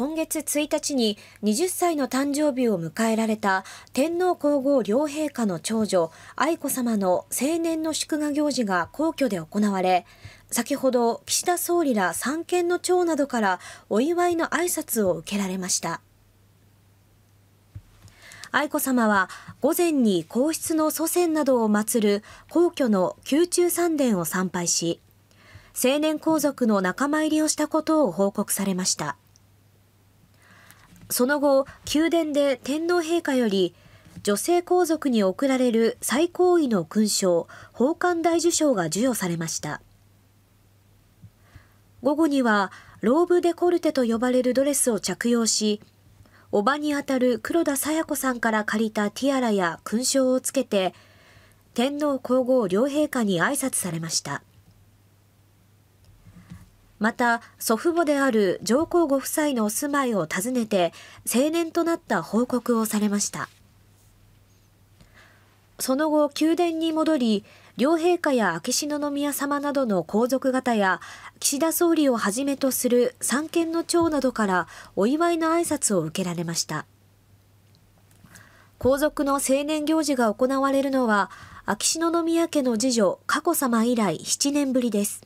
今月1日に20歳の誕生日を迎えられた天皇皇后両陛下の長女愛子さまの成年の祝賀行事が皇居で行われ先ほど岸田総理ら三権の長などからお祝いの挨拶を受けられました愛子さまは午前に皇室の祖先などを祀る皇居の宮中三殿を参拝し成年皇族の仲間入りをしたことを報告されました。その後、宮殿で天皇陛下より、女性皇族に贈られる最高位の勲章、宝冠大綬章が授与されました。午後には、ローブデコルテと呼ばれるドレスを着用し、叔母にあたる黒田清子さんから借りたティアラや勲章をつけて、天皇皇后両陛下に挨拶されました。また祖父母である上皇ご夫妻のお住まいを訪ねて成年となった報告をされましたその後宮殿に戻り両陛下や秋篠宮さまなどの皇族方や岸田総理をはじめとする三権の長などからお祝いの挨拶を受けられました皇族の成年行事が行われるのは秋篠宮家の次女佳子さま以来7年ぶりです